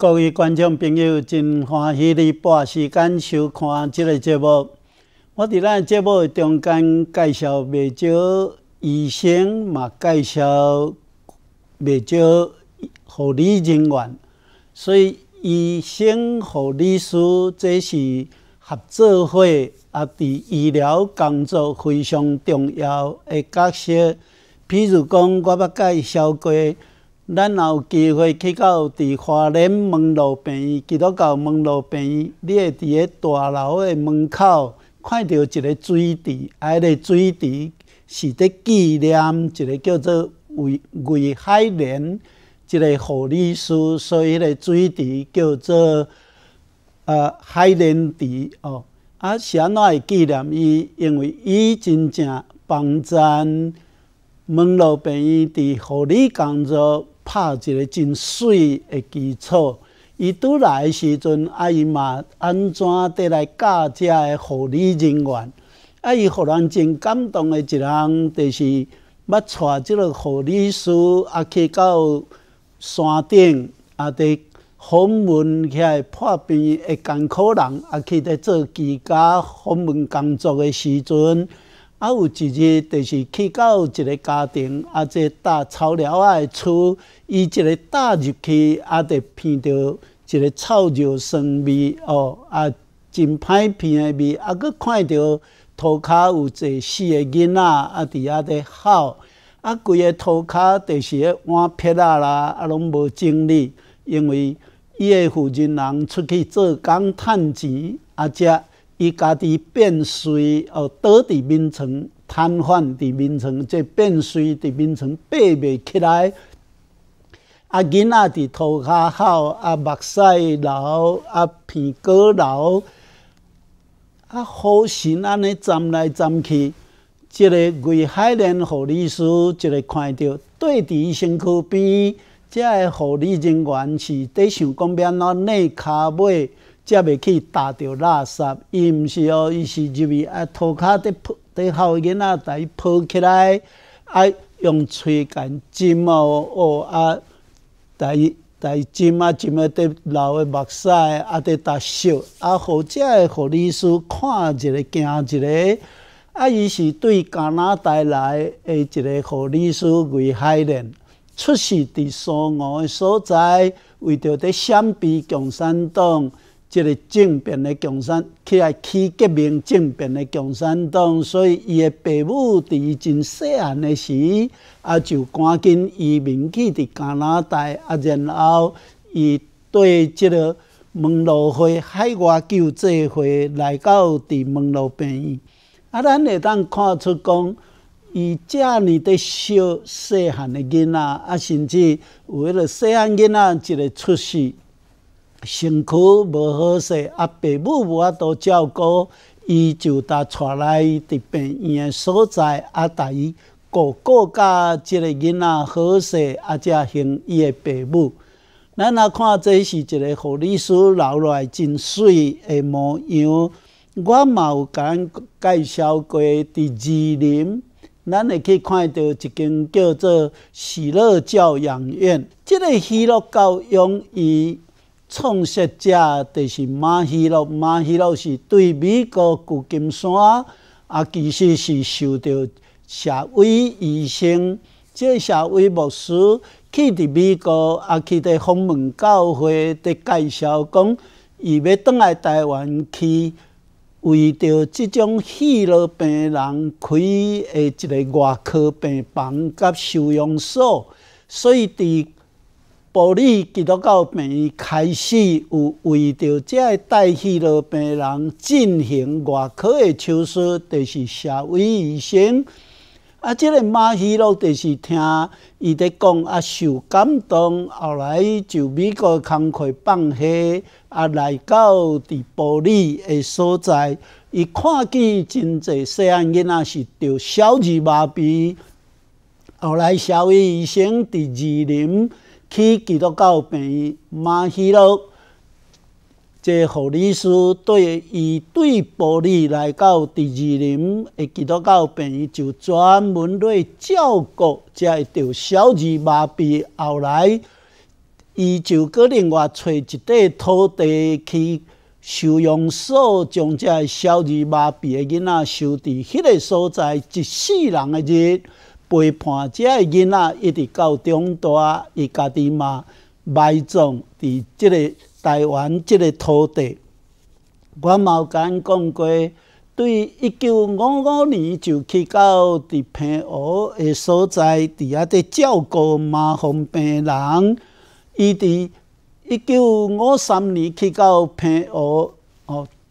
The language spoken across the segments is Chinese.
各位观众朋友，真欢喜你拨时间收看即个节目。我伫咱节目中间介绍袂少医生，嘛介绍袂少护理人员。所以，医生、护理师，这是合作会啊！伫医疗工作非常重要诶角色。譬如讲，我要介绍过。咱也有机会去到伫华联门路病院，去到到门路病院，你会伫个大楼的门口看到一个水池，啊，迄个水池是伫纪念一个叫做魏魏海莲一个护理师，所以迄个水池叫做呃海莲池哦。啊，是安怎会纪念伊？因为伊真正帮咱门路病院伫护理工作。拍一个真水的基础，伊拄来时阵，啊，伊嘛安怎得来教遮个护理人员？啊，伊互人真感动的一人，就是捌带即个护理师啊去到山顶啊，伫访问遐破病的艰苦人啊，去伫做其他访问工作的时阵。啊，有一日，就是去到一个家庭，啊，这搭草料啊的厝，伊一个搭入去，啊，就闻到一个臭尿酸味，哦，啊，真歹闻的味，啊，佫看到涂骹有一四个囡仔，啊，伫遐在哭，啊，规个涂骹就是碗撇啦啦，啊，拢无精力，因为伊的负责人出去做工趁钱，啊，则伊家己变衰，哦，倒伫眠床，瘫痪伫眠床，即变衰伫眠床爬未起来。阿囡仔伫涂骹哭，阿目屎流，阿鼻哥流，阿好心安尼站来站去。一个为海莲护理师，一个看到对伫伊身躯边，即个护理人员是伫想讲要安怎内骹尾。接袂去打着垃圾，伊毋是哦，伊是入去啊，涂骹伫破伫后应仔台抛起来啊，用吹干浸麻哦啊，台台大芝麻芝伫在流的目屎啊，伫大笑啊，互只诶互律师看一个惊一个啊，伊是对加拿大来的一个互律师危害的，出事伫苏澳的所在，为着伫闪避共产党。即个政变的共产起来起革命，政变的共产党，所以伊的爸母伫伊真细汉的时，啊就赶紧移民去伫加拿大，啊然后伊对即个门罗会海外救济会来到伫门罗病院，啊咱会当看出讲，伊遮尔的小细汉的囡仔，啊甚至有迄个细汉囡仔一个出世，身躯无好势，啊，爸母无法度照顾，伊就呾带来伫病院诶所在。啊，大伊顾个甲即个囡仔好势，啊，才养伊诶爸母。咱若看这是一个护理所留来真水诶模样。我嘛有咱介绍过伫吉林，咱会去看到一间叫做喜乐教养院。即个喜乐教养院。创设者就是马希洛，马希洛是对美国旧金山啊，其实是受到社会医生，即个社会牧师去伫美国啊，去伫访问教会，伫介绍讲，伊要倒来台湾去，为着即种希老病人开诶一个外科病房甲收容所，所以伫。布里基督教病院开始有为着只个带迄罗病人进行外科的手术，就是社会医生。啊，这个马希洛就是听伊在讲，啊受感动，后来就美国工慨放下，啊来到伫布里的所在，伊看见真济细汉囡仔是着小儿麻痹，后来社会医生伫二零。去基督教病院，马希洛，这护理师对伊对波利来到第二林的基督教病院，就专门来照顾这个小儿麻痹。后来，伊就搁另外找一块土地去收容所，将这小儿麻痹的囡仔收在迄个所在，一世人的日陪伴遮个囡仔一直到长大，伊家己嘛埋葬伫即个台湾即个土地。我甲刚讲过，对一九五五年就去到伫平院个所在伫遐伫照顾麻风病人。伊伫一九五三年去到平院，哦，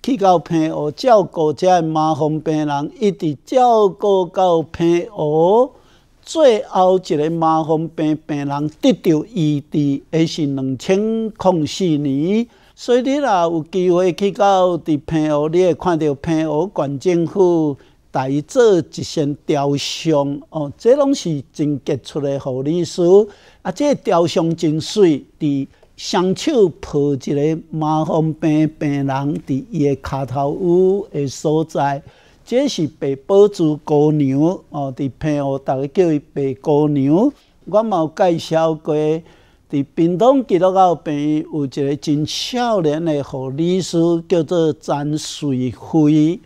去到平院照顾遮个麻风病人，一直照顾到平院。最后一个麻风病病人得到医治，也是两千零四年。所以你若有机会去到伫平湖，你会看到平湖县政府大做一身雕像哦，这拢是真杰出的护理师。啊，这雕像真水，伫双手抱一个麻风病病人伫伊个卡头屋的所在。这是白宝珠姑娘哦，伫屏湖，逐个叫伊白姑娘。我嘛有介绍过，伫屏东基督教病院有一个真少年的护理师，叫做詹瑞辉。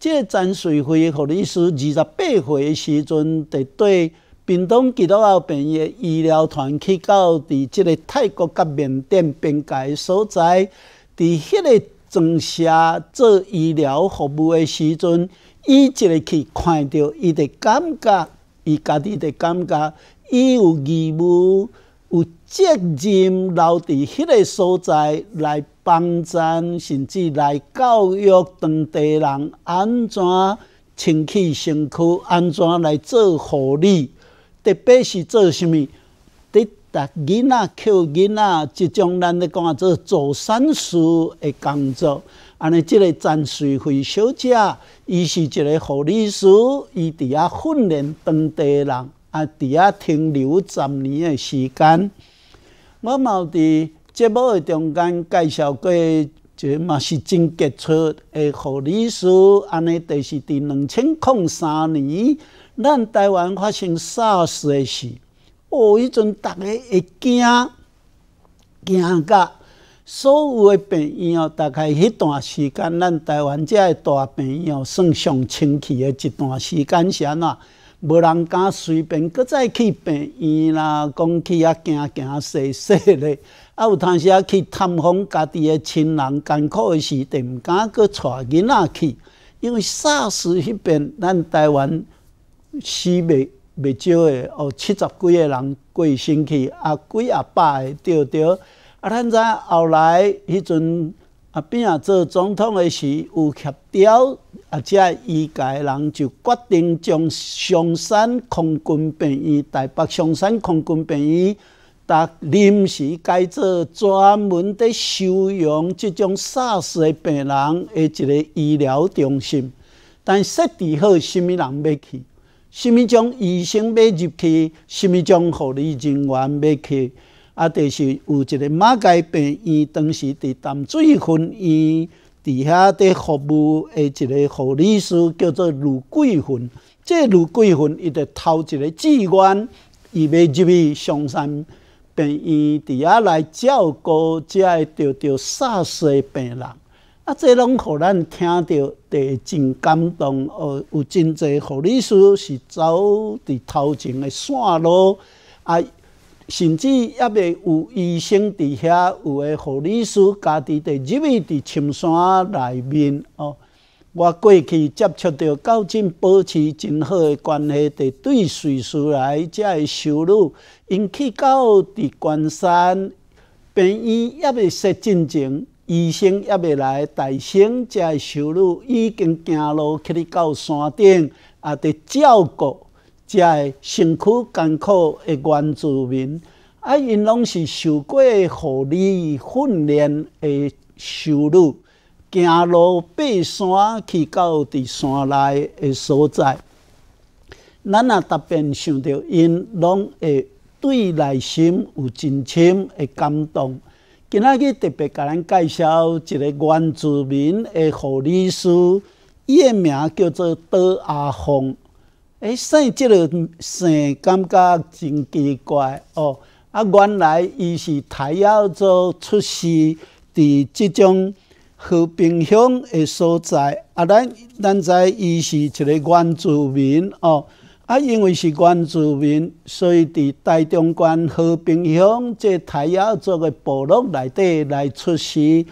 这詹瑞辉护理师二十八岁诶时阵，伫对屏东基督教病院医疗团去到伫即个泰国甲缅甸边界所在，伫迄个。做卸做医疗服务的时阵，伊一个去看到伊的感觉，伊家己的感觉，伊有义务、有责任留伫迄个所在来帮咱，甚至来教育当地人安怎清气身躯，安怎来做护理，特别是做啥物？带囡仔、抱囡仔，就将咱咧讲啊，做做善事诶工作。安尼，即个占水会小姐，伊是一个护理师，伊伫遐训练当地人，啊伫遐停留十年诶时间。我毛伫节目诶中间介绍过，就嘛是真杰出诶护理师，安尼，但是伫两千零三年，咱台湾发生三死诶事。哦，迄阵逐个会惊、惊甲所有的病院，大概迄段时间，咱台湾遮诶大病院算上清气的一段时间，是安怎？无人敢随便搁再去病院啦，讲去啊惊惊、踅踅咧，啊，有当时啊去探访家己的亲人，艰苦的时，阵毋敢搁带囡仔去，因为沙时那边，咱台湾死袂。袂少诶，哦，七十几个人过生去，阿鬼阿伯诶，对着。对？啊，咱影后来迄阵啊，变啊做总统诶时，有协调，啊，即医界人就决定将上山空军病院、台北上山空军病院，搭临时改做专门伫收容即种沙士诶病人诶一个医疗中心，但设置好，啥物人要去？什咪将医生要入去，什咪将护理人员要去，啊，就是有一个马街病院，当时伫淡水分院伫遐伫服务的一个护理师，叫做卢桂芬，即卢桂芬伊就偷一个志愿，伊要入去上山病院伫遐来照顾遮些着着煞衰病人。啊，这拢互咱听到，得真感动哦！有真侪护理师是走伫头前的线路，啊，甚至也未有医生伫遐，有诶护理师家己得入去伫深山内面哦。我过去接触到，够尽保持真好诶关系，伫对随时来遮诶收入，因去到伫关山，病院也未说真情。医生也袂来，大生才会收入已经行路去到山顶，也得照顾才会辛苦、艰苦的原住民。啊，因拢是受过护理训练的收入，行路、爬山去到伫山内的所在。咱也特别想着，因拢会对内心有真深的感动。今仔日特别甲咱介绍一个原住民的护理师，伊的名叫做刀阿峰，哎，姓即个姓感觉真奇怪哦。啊，原来伊是台腰洲出生，伫即种和平乡的所在。啊，咱咱知伊是一个原住民哦。啊，因为是原住民，所以伫大中县和平乡这台雅族个部落内底来出世。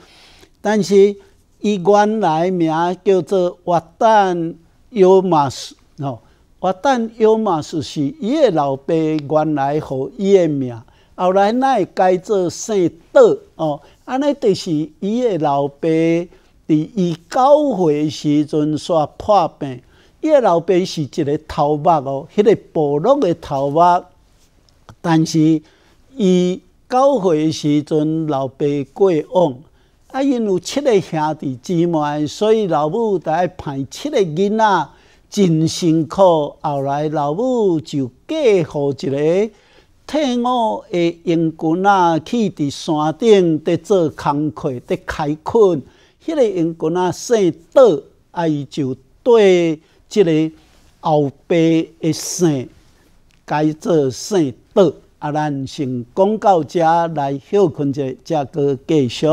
但是，伊原来名叫做瓦旦尤马斯哦，瓦旦尤马斯是伊个老爸原来互伊个名，后来奈改做姓德哦，安尼就是伊个老爸伫伊九岁时阵煞破病。伊个老爸是一个头目哦，迄个部落个头目。但是伊教诶时阵，老爸过往，啊，因有七个兄弟姊妹，所以老母爱派七个囡仔真辛苦。后来老母就嫁予一个，替我诶，英军仔去伫山顶伫做工课，伫开垦。迄个英军仔姓倒，啊，伊就对。这个后辈的省，该做省岛啊，咱先讲到者来休困者价格继续。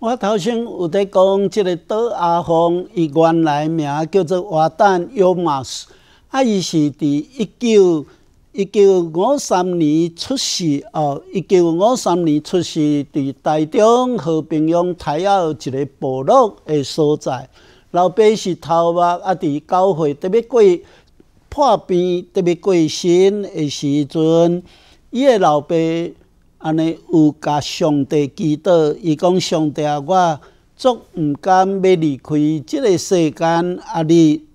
我头先有在讲这个岛阿方，伊原来名叫做瓦丹尤马斯，啊，伊是伫一九。一九五三年出世哦，一九五三年出世，伫台中和平乡台有一个部落诶所在。老爸是头目，啊，伫九岁特别过破病，特别过身诶时阵，伊的老爸安尼有甲上帝祈祷，伊讲上帝，啊，我足毋甘要离开即个世间啊！你。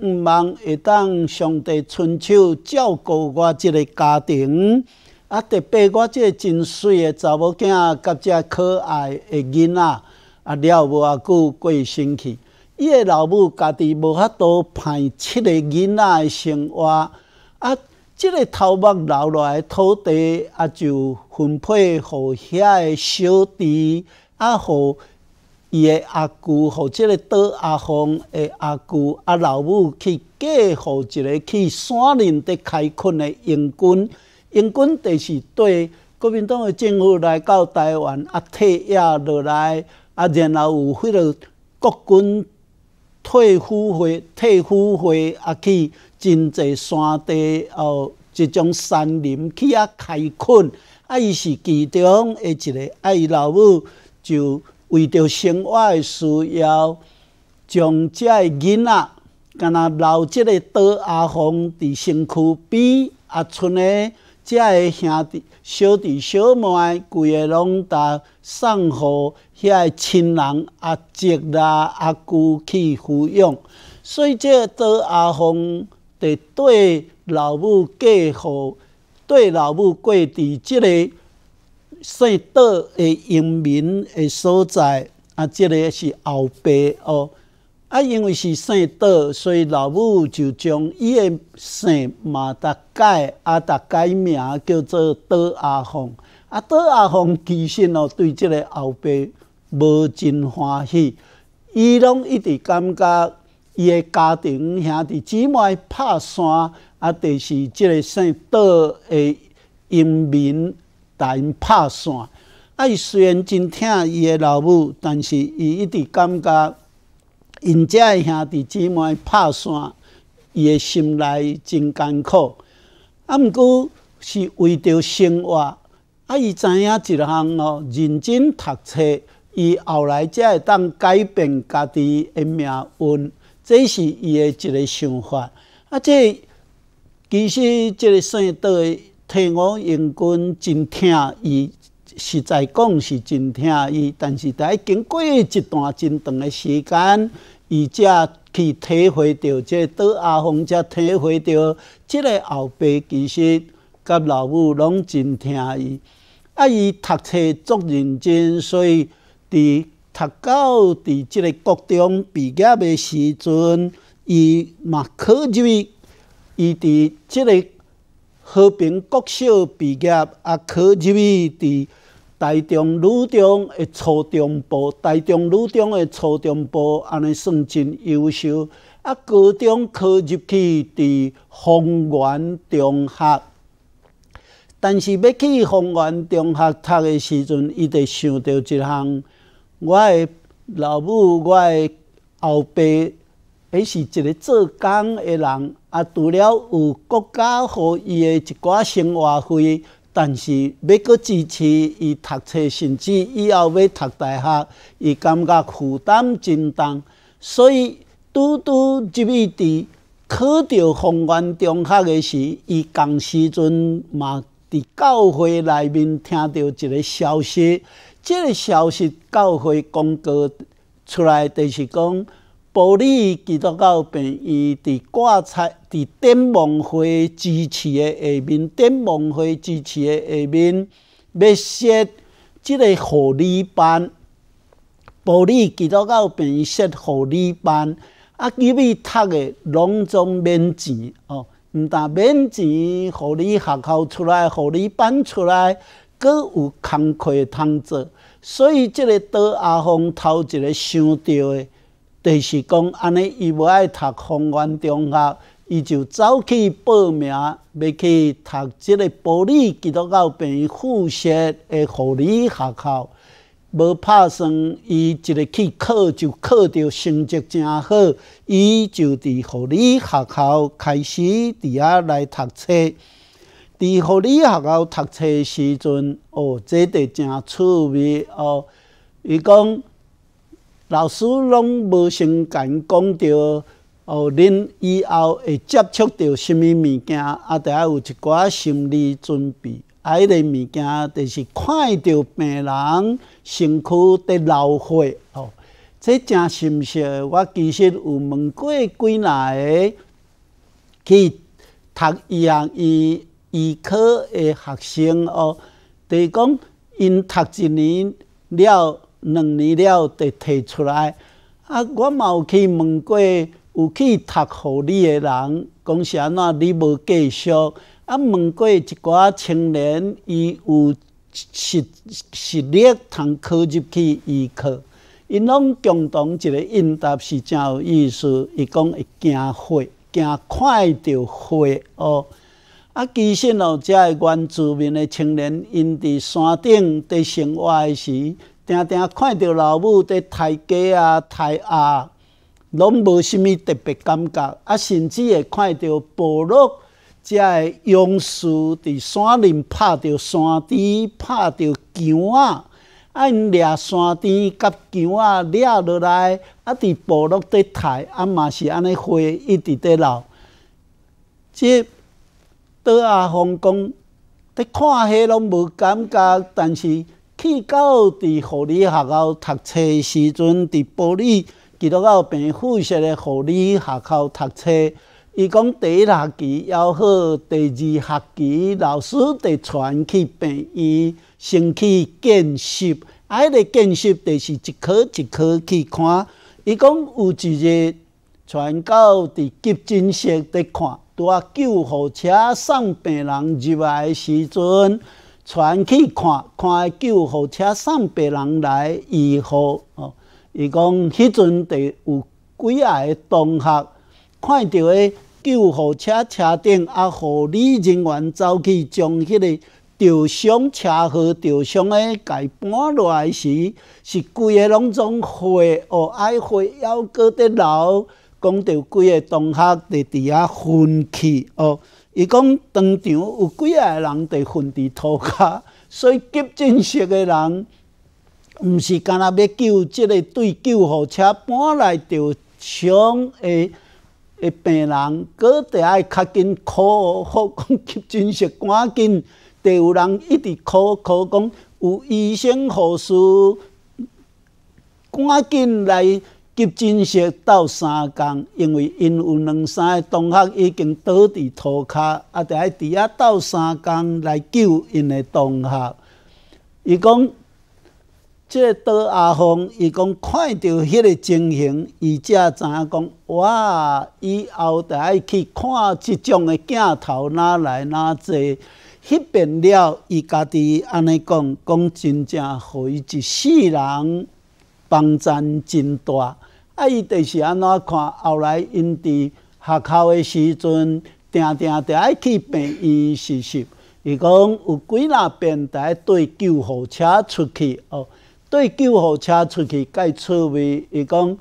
毋茫会当，上帝伸手照顾我即个家庭，啊！特别我即个真水的查某囝，甲遮可爱的囡仔，啊了无偌久过生气。伊诶老母家己无法度排七个囡仔的生活，啊！即个头目留落来土地，啊就分配互遐个小弟，啊，互。伊个阿舅，或者个刀阿峰个阿舅，阿老母去嫁予一个去山林伫开垦个英军。英军就是对国民党个政府来到台湾啊，退役落来啊，然后有迄个国军退伍会，退伍会啊去真济山地哦，一种山林去啊开垦。啊，伊是其中个一个，啊，伊老母就。为着生活诶需要，将即个囡仔，干那老即个刀阿凤伫身躯，边，阿春诶遮个兄弟、小弟、小妹、规个拢带送互遐亲人、阿叔啦、阿姑去抚养。所以即个刀阿凤伫对老母过好，对老母过伫即个。圣岛诶，英明诶所在啊，即个是后辈哦。啊，因为是姓岛，所以老母就将伊诶姓嘛，达改啊，达改名叫做岛阿凤。啊，岛阿凤其实哦，对即个后爸无真欢喜，伊拢一直感觉伊诶家庭兄弟姊妹拍山啊，特是即个姓岛诶英明但拍散，啊，伊虽然真疼伊个老母，但是伊一直感觉因家兄弟姐妹拍散，伊个心内真艰苦。啊，毋过是为着生活，啊，伊知影一项咯，认真读册，伊后来才会当改变家己个命运。这是伊个一个想法。啊，这其实这个算对。替我英军真疼伊，实在讲是真疼伊。但是待经过一段真长诶时间，伊才去体会到即个戴阿红才体会到即个后辈其实甲老母拢真疼伊。啊，伊读册足认真，所以伫读到伫即个高中毕业诶时阵，伊嘛考入伊伫即个。和平国小毕业，啊，考入去伫大中女中的初中部，大中女中的初中部，安尼算真优秀。啊，高中考入去伫宏源中学，但是要去宏源中学读的时阵，伊就想着一项，我的老母，我的后辈。伊是一个做工诶人，啊，除了有国家互伊诶一寡生活费，但是要搁支持伊读册，甚至以后要读大学，伊感觉负担真重。所以，拄拄入去伫考着宏源中学诶时，伊当时阵嘛伫教会内面听到一个消息，即个消息教会公告出来，就是讲。保你几多教平，伊伫挂彩伫电望会支持的下面，电望会支持的下面要设即个护理班。保你几多教平设护理班，啊，因为读的拢总免钱哦，毋但免钱，护理学校出来，护理班出来，佫有工课通做。所以即个戴阿峰头一个想到的。就是讲，安尼，伊无爱读宏源中学，伊就走去报名，要去读即个护理，基督教平复士的护理学校。无拍算，伊一个去考就考到成绩真好，伊就伫护理学校开始伫遐来读册。伫护理学校读册时阵，哦，这得真趣味哦。伊讲。老师拢无先讲讲到哦，恁以后会接触到什物物件，啊，得啊有一寡心理准备。啊，迄个物件就是看着病人身躯伫流血哦，这真心是我其实有问过几那个去读医院医医科的学生哦，就是讲因读一年了。两年了，得提出来。啊，我嘛有去问过有去读护理的人，讲是安怎你无继续。啊，问过一寡青年，伊有实实力通考入去医科，因拢共同一个应答是真有意思，伊讲会惊火，惊快着火哦。啊，其实哦，遮一原住民的青年，因伫山顶伫生活时。定定看到老母在杀鸡啊、杀鸭，拢无什物特别感觉啊，甚至会看到部落会用树伫山林拍着山猪、拍着姜啊，因掠山猪、甲姜啊，掠落来啊，伫部落在杀，啊嘛是安尼花一直在流。即，倒阿宏讲，伫看迄拢无感觉，但是。去到伫护理学校读册时阵，伫保里，伫到到病院附设的护理学校读册。伊讲第一学期还好，第二学期老师得传去病院先去见习。啊，迄个见习著是一科一科去看。伊讲有一日传到伫急诊室伫看，拄啊救护车送病人入来时阵。传去看看救护车送别人来医护哦，伊讲迄阵第有几啊个同学看到诶救护车车顶啊护理人员走去将迄个受伤车祸受伤诶改搬落来时，是规个拢总火哦爱火，还过伫流，讲着规个同学伫伫遐昏去哦。伊讲当场有几下人伫昏伫涂骹，所以急诊室嘅人毋是干那要救即个对救护车搬来着伤嘅嘅病人，佫得爱较紧呼呼讲急诊室，赶紧！第有人一直呼呼讲有医生护士，赶紧来！急进雪到三工，因为因有两三个同学已经倒伫涂骹，啊，着爱伫遐到三工来救因个同学。伊讲，即个刀阿峰，伊讲看到迄个情形，伊才知影讲，哇，以后着爱去看即种个镜头，哪来哪侪。迄边了，伊家己安尼讲，讲真正互伊一世人帮衬真大。啊！伊当时安怎看？后来因伫下校的时阵，定定定爱去病院实习。伊讲有几呐病台对救护车出去哦，对救护车出去该趣味。伊讲，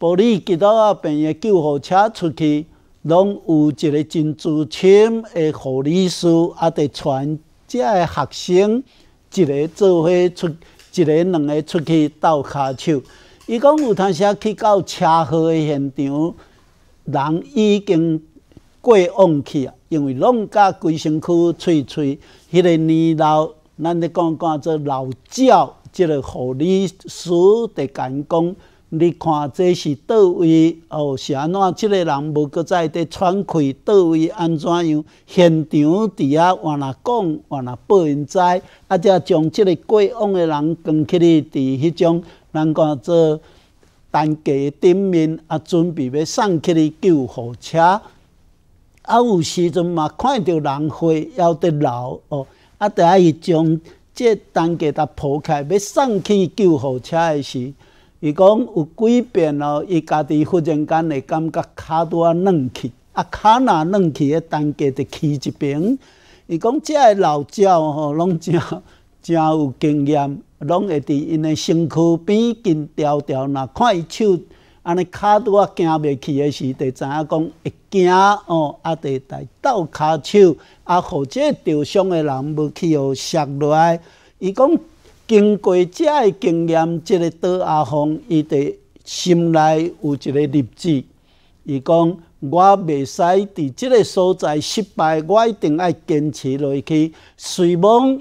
保论几多啊病院救护车出去，拢有一个真资深的护理师，啊，得传遮的学生一个做伙出，一个两个出去斗骹手。伊讲有摊时去到车祸的现场，人已经过往去啊！因为拢甲规身躯吹吹，迄个年老，咱咧讲讲做老鸟，即个护理师伫伊讲，你看这是倒位哦，是安怎？即个人无搁再伫喘气，倒位安怎样？现场伫遐，话那讲话那报因知，啊，则将即个过往的人扛起来，伫迄种。难怪做担架顶面啊，准备要送去去救护车，啊，有时阵嘛看到人花还伫流哦。啊，等啊，伊将这担架它铺开，要送去救护车的时，伊讲有几遍哦，伊家己忽然间会感觉脚拄啊软去，啊，脚若软去，个担架就起一边。伊讲，这老鸟吼，拢叫。真有经验，拢会伫因个身躯边近条条，若看伊手安尼，骹拄啊行袂去个时，就知影讲会惊哦。啊，就来倒骹手啊，或者受伤个人要去互摔落来。伊讲经过遮个经验，即个倒阿峰伊伫心内有一个立志，伊讲。我袂使伫即个所在失败，我一定爱坚持落去。随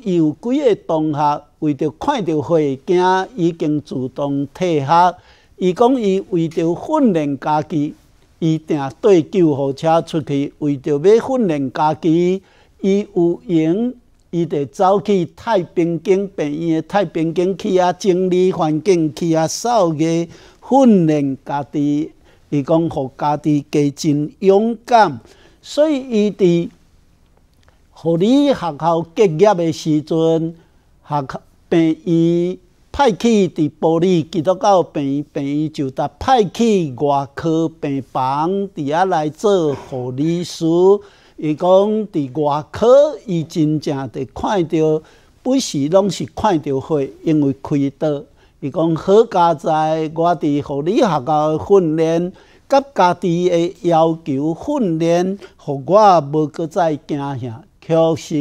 伊有几个同学为着看到花，今已经自动退学。伊讲，伊为着训练家己，伊定对救护车出去，为着要训练家己。伊有闲，伊就走去太平间病院的太平间去啊，整理环境去啊，扫个训练家己。伊讲，互家己加真勇敢，所以伊伫护理学校结业的时阵，学病医派去伫玻璃基督到病医，病医就搭派去外科病房，伫遐来做护理师。伊讲，伫外科伊真正伫看着，不时拢是看着血，因为开刀。伊讲好佳哉，我伫护理学校训练，甲家己诶要求训练，互我无搁再惊吓。可是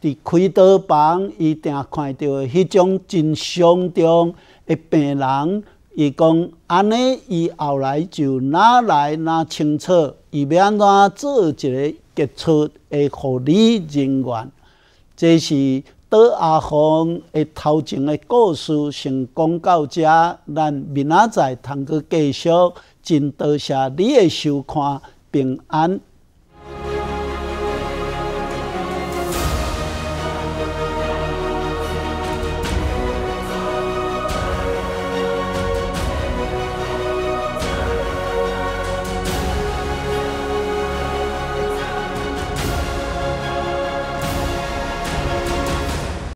伫开刀房，伊定看到迄种真伤重诶病人，伊讲安尼，伊后来就哪来哪清楚，伊要安怎做一个杰出诶护理人员，即是。导阿芳的头前的故事，成讲到这，咱明仔载通去继续。真多谢你的收看，平安。